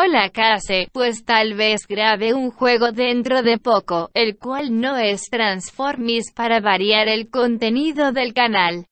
Hola Case, pues tal vez grabe un juego dentro de poco, el cual no es Transformis para variar el contenido del canal.